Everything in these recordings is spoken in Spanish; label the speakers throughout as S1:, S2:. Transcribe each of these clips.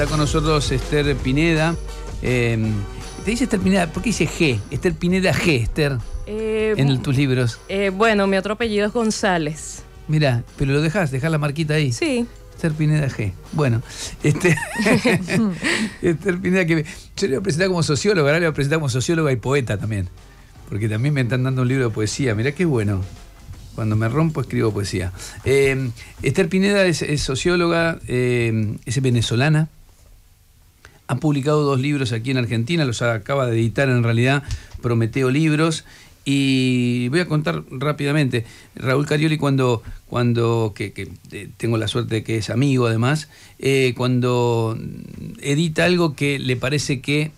S1: Está con nosotros Esther Pineda. Em, te dice Esther Pineda, ¿por qué dice G? Esther Pineda G, Esther,
S2: eh, en tus libros. Eh, bueno, mi otro apellido es González.
S1: Mira, pero lo dejas, dejas la marquita ahí. Sí. Esther Pineda G. Bueno, este, Esther Pineda que yo le voy a presentar como socióloga, ahora le voy a presentar como socióloga y poeta también, porque también me están dando un libro de poesía, mirá qué bueno. Cuando me rompo escribo poesía. Em, Esther Pineda es socióloga, em, es venezolana, ha publicado dos libros aquí en Argentina, los acaba de editar en realidad Prometeo Libros. Y voy a contar rápidamente. Raúl Carioli, cuando, cuando que, eh, tengo la suerte de que es amigo además, eh, cuando edita algo que le parece que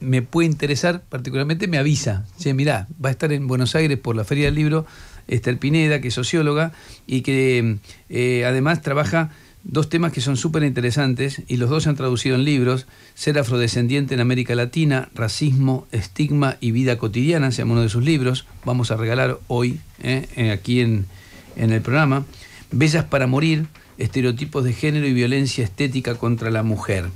S1: me puede interesar, particularmente me avisa. Se mirá, va a estar en Buenos Aires por la Feria del Libro el Pineda, que es socióloga y que eh, además trabaja dos temas que son súper interesantes y los dos se han traducido en libros, Ser afrodescendiente en América Latina, Racismo, Estigma y Vida Cotidiana, se llama uno de sus libros, vamos a regalar hoy eh, eh, aquí en, el programa, Bellas para Morir, Estereotipos de Género y Violencia Estética contra la Mujer.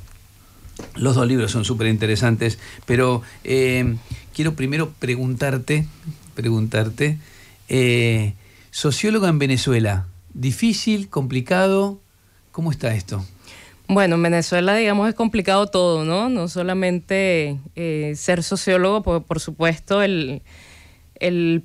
S1: Los dos libros son súper interesantes, pero eh, quiero primero preguntarte, preguntarte, socióloga en Venezuela, difícil, complicado, ¿Cómo está esto?
S2: Bueno, en Venezuela, digamos, es complicado todo, ¿no? No solamente eh, ser sociólogo, por, por supuesto, el,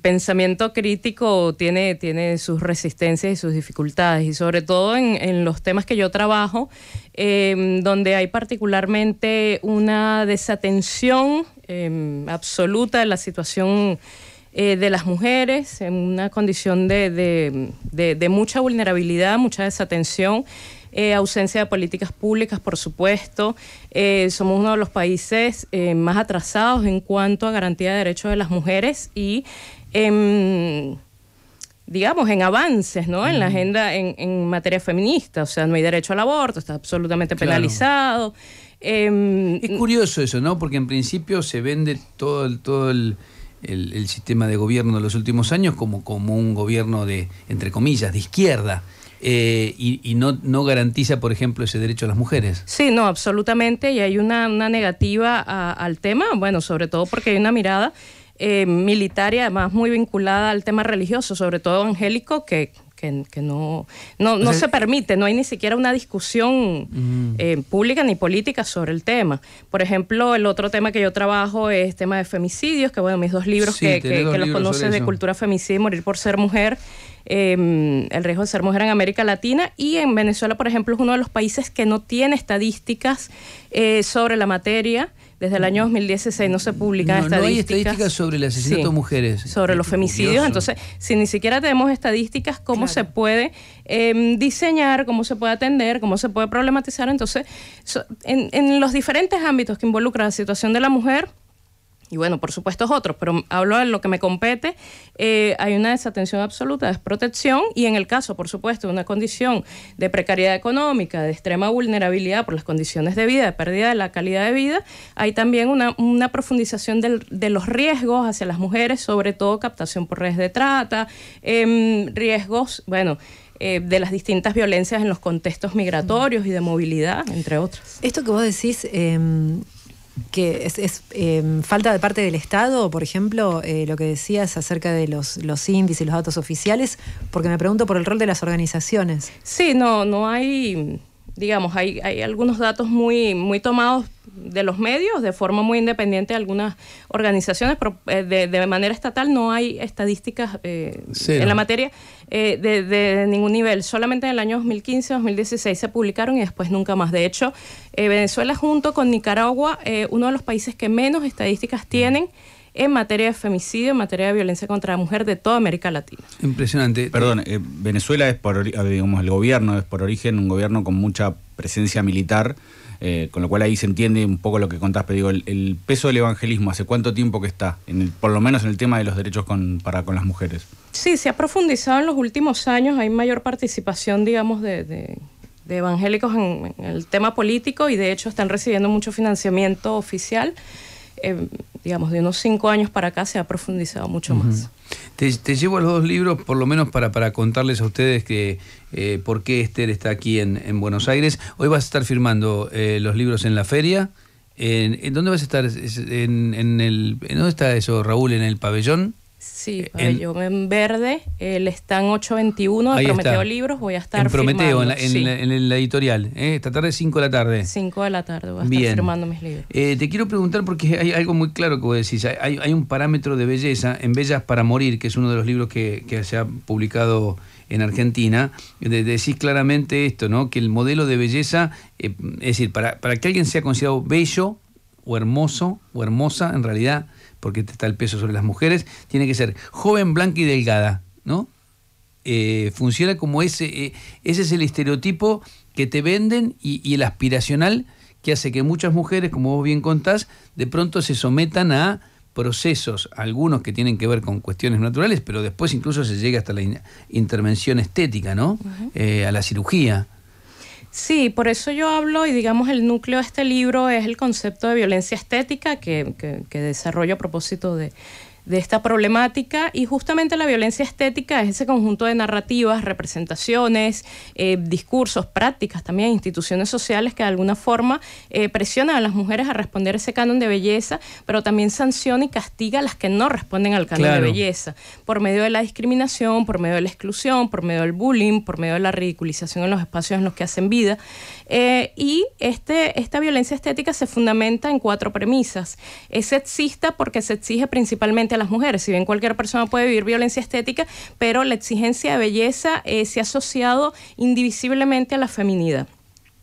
S2: pensamiento crítico tiene, tiene sus resistencias y sus dificultades, y sobre todo en, los temas que yo trabajo, em, donde hay particularmente una desatención em, absoluta de la situación. Eh, de las mujeres en una condición de mucha vulnerabilidad, mucha desatención eh, ausencia de políticas públicas, por supuesto. Eh, somos uno de los países eh, más atrasados en cuanto a garantía de derechos de las mujeres y em, digamos, en avances, En la agenda en, materia feminista. O sea, no hay derecho al aborto, está absolutamente penalizado. Em, es curioso
S1: eso, ¿no? Porque en principio se vende todo el, todo sistema de gobierno de los últimos años como, como un gobierno de, entre comillas, de izquierda. Eh, y, no, no, garantiza, por ejemplo, ese derecho a las mujeres.
S2: Sí, no, absolutamente, y hay una, negativa al tema, bueno, sobre todo porque hay una mirada eh, militar y además muy vinculada al tema religioso, sobre todo evangélico, que, no, no, se permite, no hay ni siquiera una discusión mm. eh, pública ni política sobre el tema. Por ejemplo, el otro tema que yo trabajo es tema de femicidios, que bueno, mis dos libros que, que los de Cultura Femicida y Morir por Ser Mujer, Em, el riesgo de ser mujer en América Latina y en Venezuela, por ejemplo, es uno de los países que no tiene estadísticas eh, sobre la materia. Desde el año 2016 no se publican estadísticas. estadísticas sobre el asesinato de mujeres. Sobre los femicidios. Entonces, si ni siquiera tenemos estadísticas, ¿cómo se puede em, diseñar, cómo se puede atender, cómo se puede problematizar? Entonces, en, en, los diferentes ámbitos que involucra la situación de la mujer, y bueno, por supuesto otros, pero hablo de lo que me compete, eh, hay una desatención absoluta, desprotección y en el caso, por supuesto, de una condición de precariedad económica, de extrema vulnerabilidad por las condiciones de vida, de pérdida de la calidad de vida, hay también una, profundización de los riesgos hacia las mujeres, sobre todo captación por redes de trata, em, riesgos, bueno, eh, de las distintas violencias en los contextos migratorios y de movilidad, entre otros.
S3: Esto que vos decís em, que es, em, falta de parte del Estado, por ejemplo, eh, lo que decías acerca de los, los índices y los datos oficiales, porque me pregunto por el rol de las organizaciones.
S2: Sí, no, no hay digamos, hay, hay algunos datos muy, muy tomados de los medios de forma muy independiente de algunas organizaciones, pero eh, de, manera estatal no hay estadísticas eh, en la materia eh, de, ningún nivel. Solamente en el año 2015-2016 se publicaron y después nunca más. De hecho, Venezuela junto con Nicaragua, uno de los países que menos estadísticas tienen en materia de femicidio, en materia de violencia contra la mujer de toda América Latina.
S1: Impresionante. Perdón, eh, Venezuela es por, eh, digamos, el gobierno es por origen un gobierno con mucha presencia militar, eh, con lo cual ahí se entiende un poco lo que contás, pero digo, el, peso del evangelismo, ¿hace cuánto tiempo que está? En por lo menos en el tema de los derechos con, para con las mujeres.
S2: Sí, se ha profundizado en los últimos años, hay mayor participación, digamos, de, evangélicos en, el tema político y de hecho están recibiendo mucho financiamiento oficial. Eh, digamos, de unos cinco años para acá se ha profundizado mucho más.
S1: Te, llevo a los dos libros, por lo menos para, para contarles a ustedes que eh, por qué Esther está aquí en, Buenos Aires. Hoy vas a estar firmando eh, los libros en la feria. ¿En, dónde vas a estar? ¿En, el, ¿Dónde está eso, Raúl? ¿En el pabellón?
S2: Sí, yo eh, en, verde, el están 821 de Prometeo Libros, voy a estar Prometeo, en, la, en,
S1: en la, editorial, ¿eh? esta tarde 5 de la tarde. 5
S2: de la tarde voy a estar firmando mis libros.
S1: Eh, te quiero preguntar porque hay algo muy claro que vos decís, hay, un parámetro de belleza en Bellas para Morir, que es uno de los libros que, se ha publicado en Argentina, decís claramente esto, ¿no? que el modelo de belleza, es decir, para, para que alguien sea considerado bello o hermoso o hermosa, en realidad porque está el peso sobre las mujeres, tiene que ser joven, blanca y delgada, ¿no? Eh, funciona como ese, eh, ese es el estereotipo que te venden y, el aspiracional que hace que muchas mujeres, como vos bien contás, de pronto se sometan a procesos, algunos que tienen que ver con cuestiones naturales, pero después incluso se llega hasta la intervención estética, ¿no? Eh, a la cirugía.
S2: Sí, por eso yo hablo y digamos el núcleo de este libro es el concepto de violencia estética que, que, que desarrollo a propósito de de esta problemática y justamente la violencia estética es ese conjunto de narrativas, representaciones, eh, discursos, prácticas, también instituciones sociales que de alguna forma eh, presionan a las mujeres a responder ese canon de belleza, pero también sanciona y castiga a las que no responden al canon de belleza, por medio de la discriminación, por medio de la exclusión, por medio del bullying, por medio de la ridiculización en los espacios en los que hacen vida. Eh, y este, esta violencia estética se fundamenta en cuatro premisas. Es sexista porque se exige principalmente a las mujeres. Si bien cualquier persona puede vivir violencia estética, pero la exigencia de belleza eh, se ha asociado indivisiblemente a la feminidad.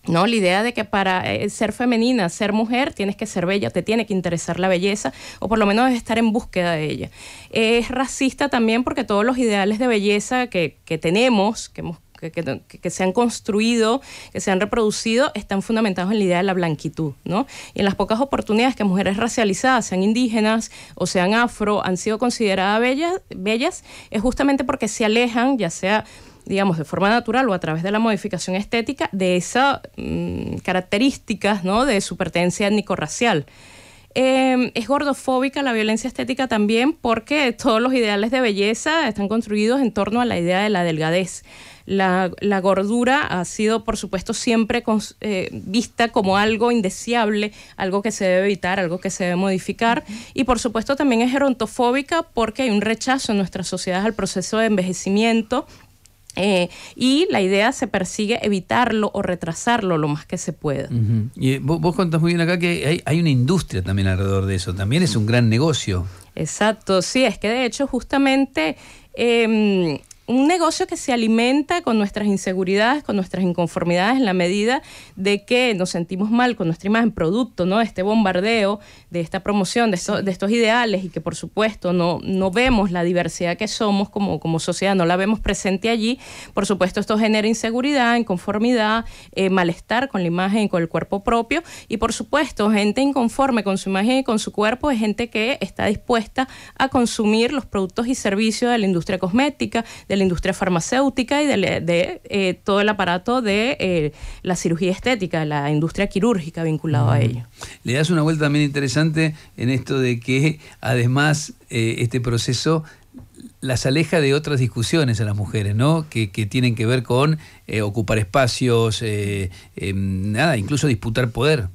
S2: ¿no? La idea de que para eh, ser femenina, ser mujer, tienes que ser bella, te tiene que interesar la belleza, o por lo menos estar en búsqueda de ella. es racista también porque todos los ideales de belleza que, que tenemos, que hemos que, se han construido, que se han reproducido, están fundamentados en la idea de la blanquitud, ¿no? Y en las pocas oportunidades que mujeres racializadas, sean indígenas o sean afro, han sido consideradas bellas, bellas es justamente porque se alejan, ya sea digamos, de forma natural o a través de la modificación estética, de esas mm, características ¿no? de su pertenencia étnico-racial. Em, es gordofóbica la violencia estética también porque todos los ideales de belleza están construidos en torno a la idea de la delgadez. La, gordura ha sido, por supuesto, siempre eh, vista como algo indeseable, algo que se debe evitar, algo que se debe modificar. Y, por supuesto, también es gerontofóbica porque hay un rechazo en nuestras sociedades al proceso de envejecimiento eh, y la idea se persigue evitarlo o retrasarlo lo más que se pueda.
S1: Y vos, vos, contás muy bien acá que hay, una industria también alrededor de eso, también es un gran negocio.
S2: Exacto, sí, es que de hecho justamente em, un negocio que se alimenta con nuestras inseguridades, con nuestras inconformidades, en la medida de que nos sentimos mal con nuestra imagen, producto ¿no? este bombardeo, de esta promoción, de, estos ideales, y que por supuesto no, no vemos la diversidad que somos como, como sociedad, no la vemos presente allí. Por supuesto, esto genera inseguridad, inconformidad, eh, malestar con la imagen y con el cuerpo propio. Y por supuesto, gente inconforme con su imagen y con su cuerpo es gente que está dispuesta a consumir los productos y servicios de la industria cosmética, de la industria farmacéutica y de, eh, todo el aparato de eh, la cirugía estética, la industria quirúrgica vinculada a ello.
S1: Le das una vuelta también interesante en esto de que además eh, este proceso las aleja de otras discusiones a las mujeres, ¿no? Que, que tienen que ver con ocupar espacios, em, nada, incluso disputar poder.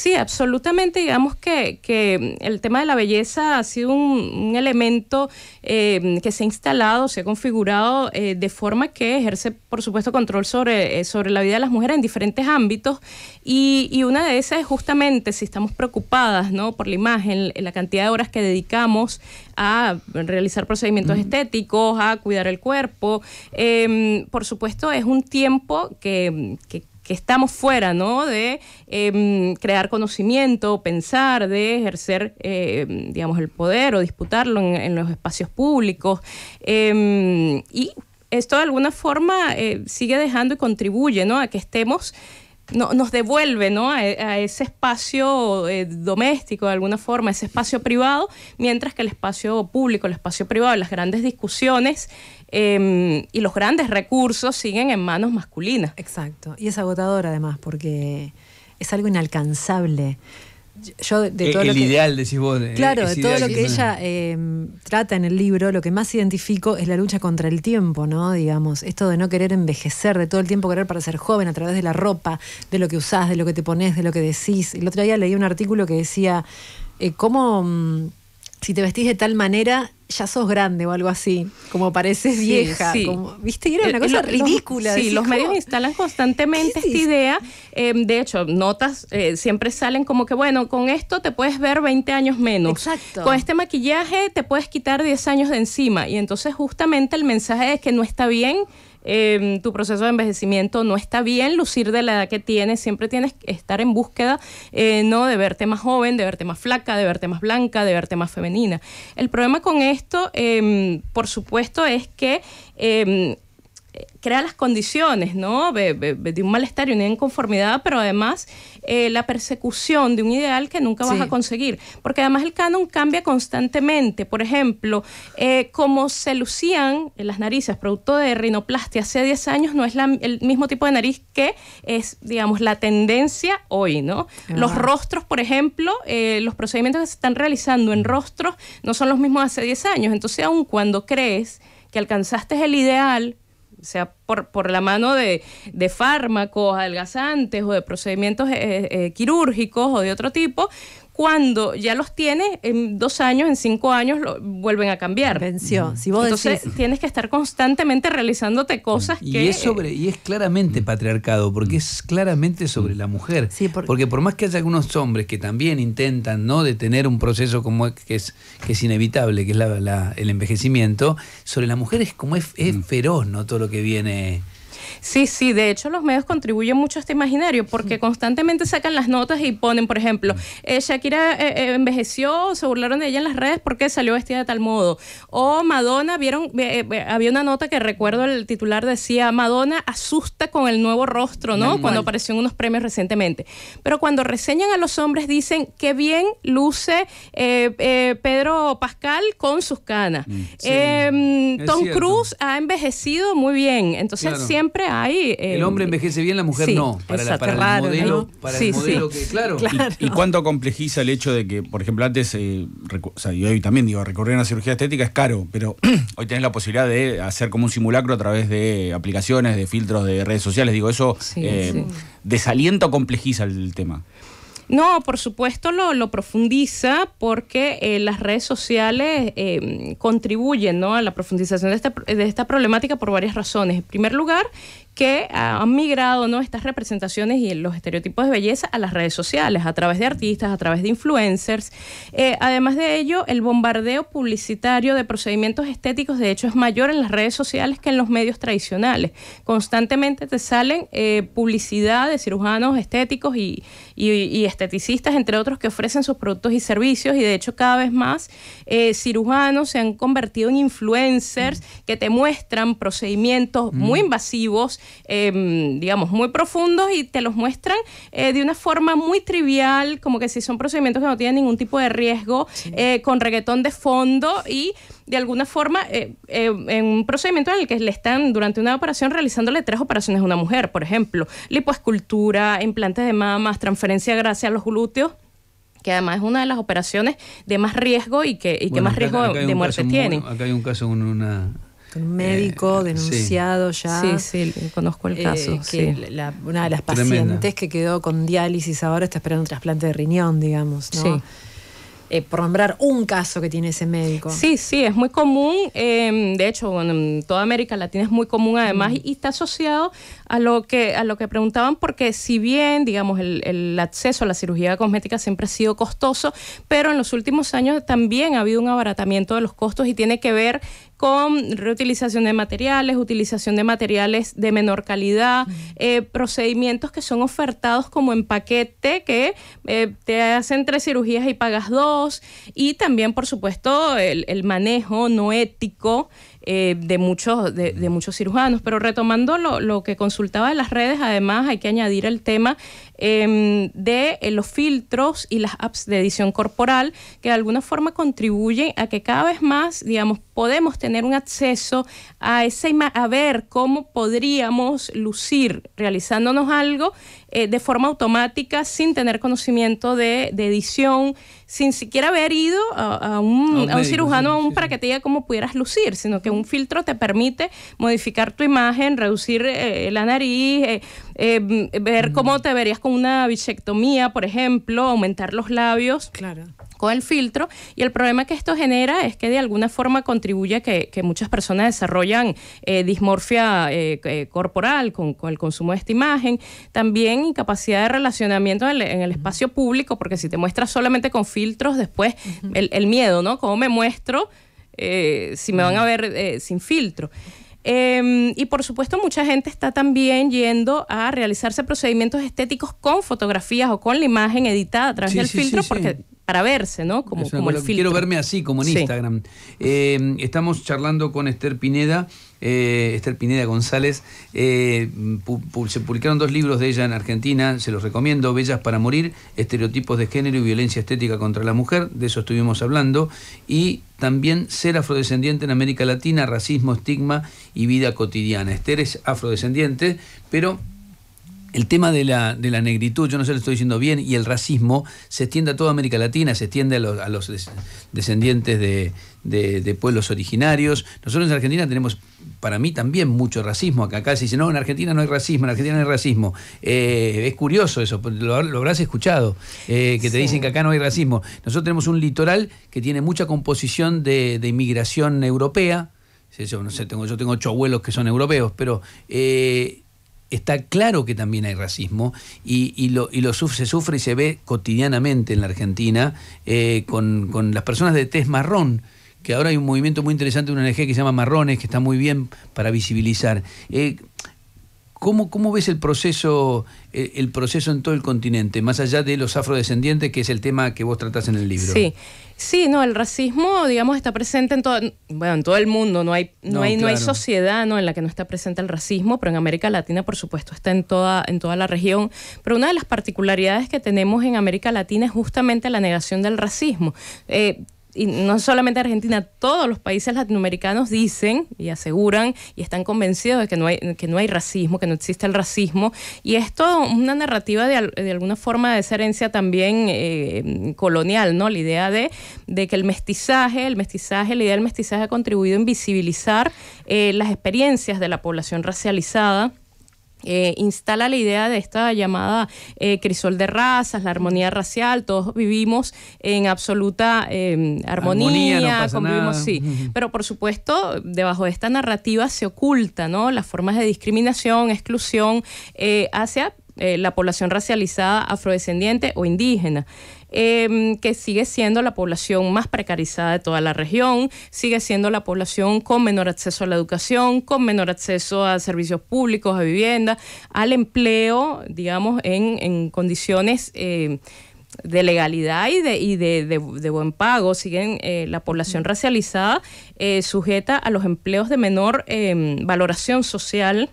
S2: Sí, absolutamente. Digamos que, que, mm, el tema de la belleza ha sido un, elemento em, que se ha instalado, se ha configurado eh, de forma que ejerce, por supuesto, control sobre, eh, sobre la vida de las mujeres en diferentes ámbitos. Y, y, una de esas es justamente si estamos preocupadas ¿no? por la imagen, eh, la cantidad de horas que dedicamos a realizar procedimientos estéticos, a cuidar el cuerpo. Em, por supuesto, es un tiempo que, que que estamos fuera, De em, crear conocimiento, pensar, de ejercer, em, digamos, el poder o disputarlo en, los espacios públicos. Em, y esto de alguna forma eh, sigue dejando y contribuye, ¿no? A que estemos nos devuelve e, a, ese espacio eh, doméstico de alguna forma, ese espacio privado, mientras que el espacio público, el espacio privado, las grandes discusiones Em, y los grandes recursos siguen en manos masculinas. Exacto,
S3: y es agotador además porque es algo inalcanzable. Yo, de eh, todo el, lo que, ideal, decís vos. Claro, de todo lo que, ella em, trata en el libro, lo que más identifico es la lucha contra el tiempo, ¿no? Digamos, esto de no querer envejecer, de todo el tiempo querer para ser joven a través de la ropa, de lo que usás, de lo que te pones, de lo que decís. El otro día leí un artículo que decía, eh, ¿cómo mm, si te vestís de tal manera ya sos grande o algo así, como pareces vieja, sí. viste, era eh, una cosa ridícula. Los, sí, los medios
S2: instalan constantemente esta idea, em, de hecho, notas eh, siempre salen como que, bueno, con esto te puedes ver 20 años menos, con este maquillaje te puedes quitar 10 años de encima, y entonces justamente el mensaje es que no está bien Em, tu proceso de envejecimiento no está bien, lucir de la edad que tienes, siempre tienes que estar en búsqueda, eh, ¿no? De verte más joven, de verte más flaca, de verte más blanca, de verte más femenina. El problema con esto, em, por supuesto, es que em, crea las condiciones ¿no? de, un malestar y una inconformidad, pero además eh, la persecución de un ideal que nunca vas a conseguir. Porque además el canon cambia constantemente. Por ejemplo, eh, como se lucían las narices producto de rinoplastia hace 10 años, no es el mismo tipo de nariz que es, digamos, la tendencia hoy. ¿no? Los rostros, por ejemplo, eh, los procedimientos que se están realizando en rostros no son los mismos hace 10 años. Entonces, aun cuando crees que alcanzaste el ideal, sea por, por la mano de, de, fármacos, adelgazantes o de procedimientos eh, eh, quirúrgicos o de otro tipo, cuando ya los tiene, en dos años, en cinco años, lo, vuelven a cambiar. Venció. Si vos Entonces tienes que estar constantemente realizándote cosas y que... Es sobre,
S1: y es claramente patriarcado, porque es claramente sobre la mujer. porque... por más que haya algunos hombres que también intentan no detener un proceso como que es, que es inevitable, que es el envejecimiento, sobre la mujer es como es, es mm. feroz no todo lo que viene...
S2: Sí, sí, de hecho los medios contribuyen mucho a este imaginario porque constantemente sacan las notas y ponen, por ejemplo, eh, Shakira eh, eh, envejeció, se burlaron de ella en las redes porque salió vestida de tal modo. O Madonna, vieron, había una nota que recuerdo el titular decía, Madonna asusta con el nuevo rostro, ¿no? Cuando apareció en unos premios recientemente. Pero cuando reseñan a los hombres dicen, qué bien luce Pedro Pascal con sus canas. Mm, em, Tom Cruise ha envejecido muy bien, entonces siempre el em, hombre envejece
S1: bien, la mujer no. Para, el modelo, para sí, el modelo sí. que, claro. Y, cuánto complejiza el hecho de que, por ejemplo, antes, eh, hoy también digo, recurrir a una cirugía estética es caro, pero hoy tenés la posibilidad de hacer como un simulacro a través de aplicaciones, de filtros, de redes sociales. Digo, eso eh, desalienta o complejiza el tema.
S2: No, por supuesto lo, profundiza porque eh, las redes sociales eh, contribuyen ¿no? a la profundización de esta, de esta problemática por varias razones. En primer lugar, que ah, han migrado ¿no? estas representaciones y los estereotipos de belleza a las redes sociales, a través de artistas, a través de influencers. Eh, además de ello, el bombardeo publicitario de procedimientos estéticos, de hecho, es mayor en las redes sociales que en los medios tradicionales. Constantemente te salen eh, publicidad de cirujanos estéticos y, esteticistas, entre otros, que ofrecen sus productos y servicios, y de hecho cada vez más eh, cirujanos se han convertido en influencers mm. que te muestran procedimientos muy mm. invasivos, eh, digamos, muy profundos y te los muestran eh, de una forma muy trivial, como que si son procedimientos que no tienen ningún tipo de riesgo, eh, con reggaetón de fondo y de alguna forma eh, en un procedimiento en el que le están durante una operación realizándole tres operaciones a una mujer, por ejemplo, lipoescultura, implantes de mamas, transferencia de grasa a los glúteos que además es una de las operaciones de más riesgo y que, y más riesgo de muerte tiene.
S1: Acá hay un caso, una,
S2: un médico eh, denunciado ya. Sí,
S3: sí, conozco el eh, caso. una de las pacientes que quedó con diálisis ahora está esperando un trasplante de riñón, digamos, ¿no? Eh, por nombrar un caso que tiene ese médico.
S2: Sí, sí, es muy común. de hecho, en toda América Latina es muy común además mm. y está asociado a lo que, a lo que preguntaban, porque si bien, digamos, el, acceso a la cirugía cosmética siempre ha sido costoso, pero en los últimos años también ha habido un abaratamiento de los costos y tiene que ver con reutilización de materiales, utilización de materiales de menor calidad, eh, procedimientos que son ofertados como en paquete, que eh, te hacen tres cirugías y pagas dos, y también, por supuesto, el, el manejo no ético eh, de, muchos, de, muchos cirujanos. Pero retomando lo, que consultaba en las redes, además hay que añadir el tema em, de eh, los filtros y las apps de edición corporal que de alguna forma contribuyen a que cada vez más, digamos, podemos tener un acceso a, ese, a ver cómo podríamos lucir realizándonos algo eh, de forma automática sin tener conocimiento de, edición, sin siquiera haber ido a, un, cirujano aún para que te diga cómo pudieras lucir, sino que un filtro te permite modificar tu imagen, reducir eh, eh, la nariz, ver cómo te verías con una bisectomía, por ejemplo, aumentar los labios. Claro con el filtro. Y el problema que esto genera es que de alguna forma contribuye a que, muchas personas desarrollan eh, dismorfia eh, eh, corporal con, el consumo de esta imagen. También incapacidad de relacionamiento en el, espacio público, porque si te muestras solamente con filtros, después el, miedo, ¿no? ¿Cómo me muestro eh, si me van a ver sin filtro? Em, y por supuesto mucha gente está también yendo a realizarse procedimientos estéticos con fotografías o con la imagen editada a través del filtro porque para verse, ¿no? Como, como el filtro. Quiero verme
S1: así, como en Instagram. Eh, estamos charlando con Esther Pineda. Eh, Esther Pineda González. Eh, se publicaron dos libros de ella en Argentina, se los recomiendo, Bellas para Morir, Estereotipos de Género y Violencia Estética contra la Mujer, de eso estuvimos hablando, y también Ser Afrodescendiente en América Latina, Racismo, Estigma y Vida Cotidiana. Esther es afrodescendiente, pero el tema de la, de la, negritud, yo no sé lo estoy diciendo bien, y el racismo se extiende a toda América Latina, se extiende a los, descendientes de, pueblos originarios. Nosotros en Argentina tenemos, para mí también, mucho racismo. Acá, acá se dice, no, en Argentina no hay racismo, en Argentina no hay racismo. Eh, es curioso eso, pues, lo, habrás escuchado, eh, que te dicen que acá no hay racismo. Nosotros tenemos un litoral que tiene mucha composición de, inmigración europea. Yo, no sé, tengo, yo tengo ocho abuelos que son europeos, pero... Eh, está claro que también hay racismo y, lo, se sufre y se ve cotidianamente en la Argentina eh, con, las personas de tez marrón que ahora hay un movimiento muy interesante, una energía que se llama Marrones, que está muy bien para visibilizar. Eh, ¿Cómo, ves el proceso, eh, el proceso en todo el continente, más allá de los afrodescendientes, que es el tema que vos tratás en el libro? Sí,
S2: sí, no, el racismo, digamos, está presente en todo, bueno, en todo el mundo. No hay, no, hay, no hay sociedad ¿no? en la que no está presente el racismo, pero en América Latina, por supuesto, está en toda, en toda la región. Pero una de las particularidades que tenemos en América Latina es justamente la negación del racismo. Eh, y no solamente Argentina, todos los países latinoamericanos dicen y aseguran y están convencidos de que no hay, que no hay racismo, que no existe el racismo. Y es toda una narrativa de, alguna forma de esa herencia también eh, colonial, ¿no? La idea de, de, que el mestizaje, el mestizaje, la idea del mestizaje ha contribuido a invisibilizar eh, las experiencias de la población racializada eh, instala la idea de esta llamada eh, crisol de razas, la armonía racial, todos vivimos en absoluta eh, armonía, sí. Pero por supuesto, debajo de esta narrativa se oculta, Las formas de discriminación, exclusión hacia la población racializada afrodescendiente o indígena. Em, que sigue siendo la población más precarizada de toda la región, sigue siendo la población con menor acceso a la educación, con menor acceso a servicios públicos, a vivienda, al empleo, digamos, en, condiciones... Em, de legalidad y de, buen pago. sigue eh, la población racializada eh, sujeta a los empleos de menor em, valoración social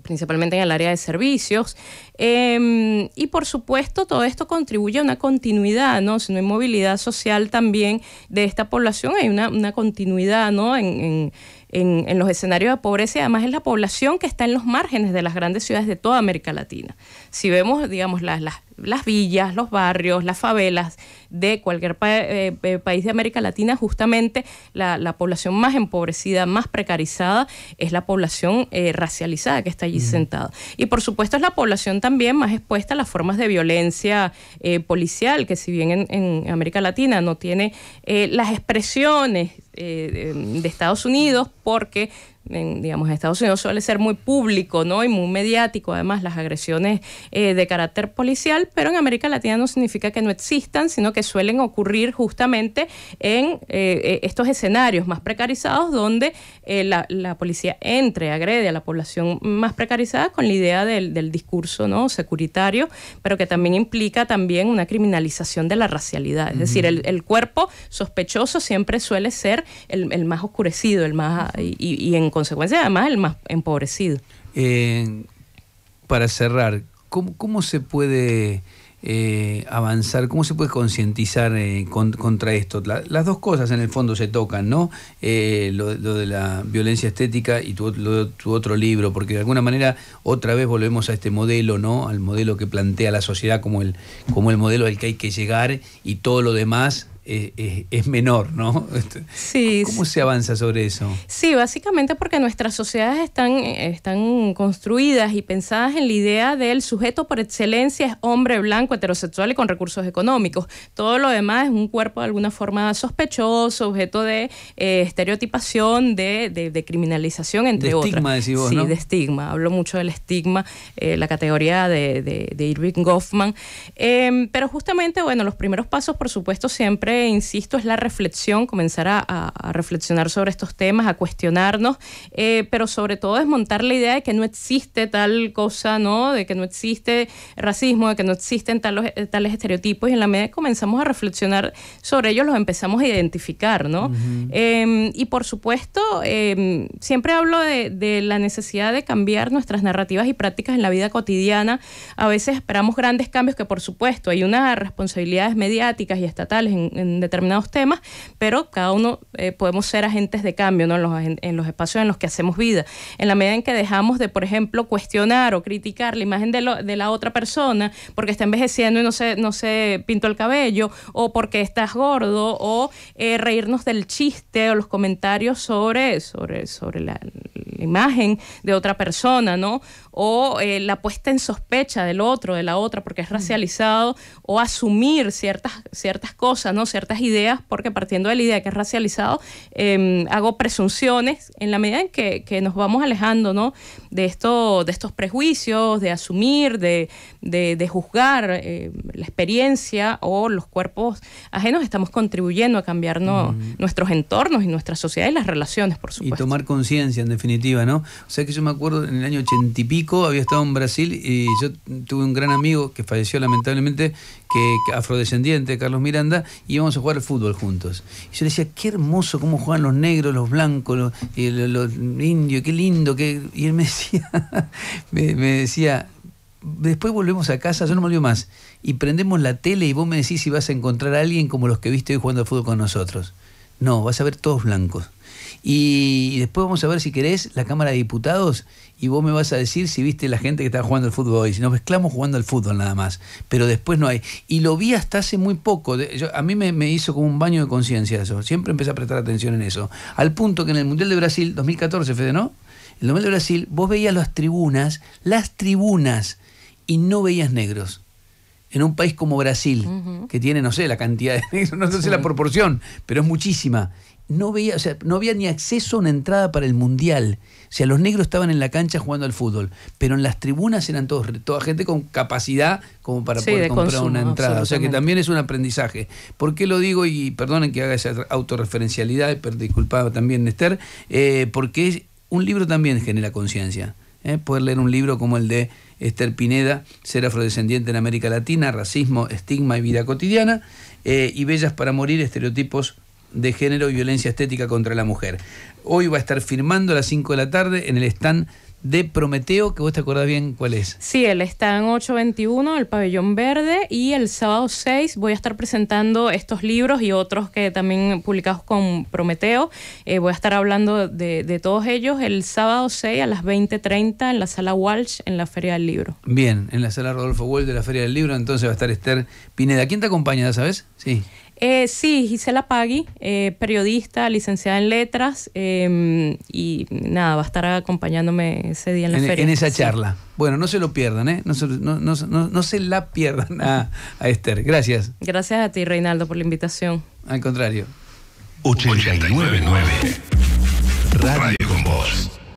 S2: principalmente en el área de servicios. Em, y por supuesto, todo esto contribuye a una continuidad, ¿no? Si no hay movilidad social también de esta población, hay una, continuidad, ¿no? En, en los escenarios de pobreza y además es la población que está en los márgenes de las grandes ciudades de toda América Latina. Si vemos, digamos, las, las, villas, los barrios, las favelas de cualquier eh, eh, país de América Latina, justamente la, población más empobrecida, más precarizada, es la población eh, racializada que está allí sentada. Y por supuesto es la población también más expuesta a las formas de violencia policial, que si bien en, en, América Latina no tiene las expresiones de Estados Unidos, porque en, digamos, Estados Unidos suele ser muy público, ¿no? Y muy mediático, además, las agresiones eh, de carácter policial, pero en América Latina no significa que no existan, sino que suelen ocurrir justamente en eh, eh, estos escenarios más precarizados donde la, la, policía entre, agrede a la población más precarizada con la idea del, del, discurso, ¿no? Securitario, pero que también implica también una criminalización de la racialidad. Es decir, el, el, cuerpo sospechoso siempre suele ser el, el más oscurecido, el más... y, y consecuencia además el más empobrecido.
S1: Eh, para cerrar, ¿cómo, se puede eh, avanzar, cómo se puede concientizar eh, contra esto? las dos cosas en el fondo se tocan, ¿no? Lo, de la violencia estética y tu, otro libro, porque de alguna manera otra vez volvemos a este modelo, ¿no? Al modelo que plantea la sociedad como el, como el modelo al que hay que llegar y todo lo demás es, menor, ¿no? Este, sí. ¿Cómo se avanza sobre eso?
S2: Sí, básicamente porque nuestras sociedades están, están construidas y pensadas en la idea del sujeto por excelencia es hombre blanco, heterosexual y con recursos económicos. Todo lo demás es un cuerpo de alguna forma sospechoso, objeto de eh, estereotipación, de, criminalización, entre de otras. Sí, de estigma. Hablo mucho del estigma, eh, la categoría de, de Irving Goffman. Em, pero justamente, bueno, los primeros pasos, por supuesto, siempre insisto es la reflexión, comenzar a, reflexionar sobre estos temas, a cuestionarnos, eh, pero sobre todo desmontar la idea de que no existe tal cosa, ¿no? De que no existe racismo, de que no existen tales eh, estereotipos y en la medida que comenzamos a reflexionar sobre ellos los empezamos a identificar, ¿no? Em, y por supuesto, em, siempre hablo de, de la necesidad de cambiar nuestras narrativas y prácticas en la vida cotidiana. A veces esperamos grandes cambios que por supuesto hay unas responsabilidades mediáticas y estatales en, en determinados temas, pero cada uno eh, podemos ser agentes de cambio ¿no? en, los, en, los espacios en los que hacemos vida. En la medida en que dejamos de, por ejemplo, cuestionar o criticar la imagen de, la otra persona porque está envejeciendo y no se, no se pintó el cabello, o porque estás gordo, o eh, reírnos del chiste o los comentarios sobre, sobre, sobre la imagen de otra persona, ¿no? o eh, la puesta en sospecha del otro, de la otra, porque es mm. racializado, o asumir ciertas, ciertas cosas, ¿no? ciertas ideas, porque partiendo de la idea que es racializado, em, hago presunciones en la medida en que, que, nos vamos alejando ¿no? de, esto, de estos prejuicios, de asumir, de, de, juzgar eh, la experiencia o los cuerpos ajenos, estamos contribuyendo a cambiar ¿no? nuestros entornos y nuestra sociedad y las relaciones, por
S1: supuesto. Y tomar conciencia, en definitiva, ¿no? O sea que yo me acuerdo en el año 80 y pico, había estado en Brasil y yo tuve un gran amigo que falleció lamentablemente, que afrodescendiente, Carlos Miranda, y íbamos a jugar al fútbol juntos. Y yo le decía, qué hermoso cómo juegan los negros, los blancos, los, indios, qué lindo. Y él me decía, me, me decía, después volvemos a casa, yo no me olvido más, y prendemos la tele y vos me decís si vas a encontrar a alguien como los que viste hoy jugando al fútbol con nosotros. No, vas a ver todos blancos. Y después vamos a ver si querés la Cámara de Diputados y vos me vas a decir si viste la gente que está jugando al fútbol hoy, si nos mezclamos jugando al fútbol nada más, pero después no hay. Y lo vi hasta hace muy poco, a mí me, hizo como un baño de conciencia eso, siempre empecé a prestar atención en eso, al punto que en el Mundial de Brasil 2014, Fede, ¿no? el Mundial de Brasil vos veías las tribunas, las tribunas, y no veías negros en un país como Brasil, que tiene, no sé, la cantidad de negros, no sé la proporción, pero es muchísima no veía, o sea, no había ni acceso a una entrada para el mundial. O sea, los negros estaban en la cancha jugando al fútbol, pero en las tribunas eran todos, toda gente con capacidad como para poder comprar una entrada. O sea que también es un aprendizaje. ¿Por qué lo digo? Y perdonen que haga esa autorreferencialidad, disculpaba también Esther eh, porque un libro también genera conciencia. ¿eh? Poder leer un libro como el de Esther Pineda, Ser afrodescendiente en América Latina, Racismo, Estigma y Vida Cotidiana, eh, y Bellas para Morir, Estereotipos de Género y Violencia Estética contra la Mujer. Hoy va a estar firmando a las 5 de la tarde en el stand de Prometeo, que vos te acordás bien cuál es.
S2: Sí, el stand 821, el pabellón verde, y el sábado 6 voy a estar presentando estos libros y otros que también publicados con Prometeo. Eh, voy a estar hablando de, de, todos ellos el sábado 6 a las 20.30 en la sala Walsh, en la Feria del Libro.
S1: Bien, en la sala Rodolfo Walsh de la Feria del Libro, entonces va a estar Esther Pineda. ¿Quién te acompaña, sabes? Sí.
S2: Eh, sí, Gisela Pagui, eh, periodista, licenciada en letras, em, y nada, va a estar acompañándome ese día en la feria. En esa charla.
S1: Bueno, no se lo pierdan, ¿eh? No se, la pierdan a, Esther. Gracias.
S2: Gracias a ti, Reinaldo, por la invitación.
S1: Al contrario. 899 Radio con vos.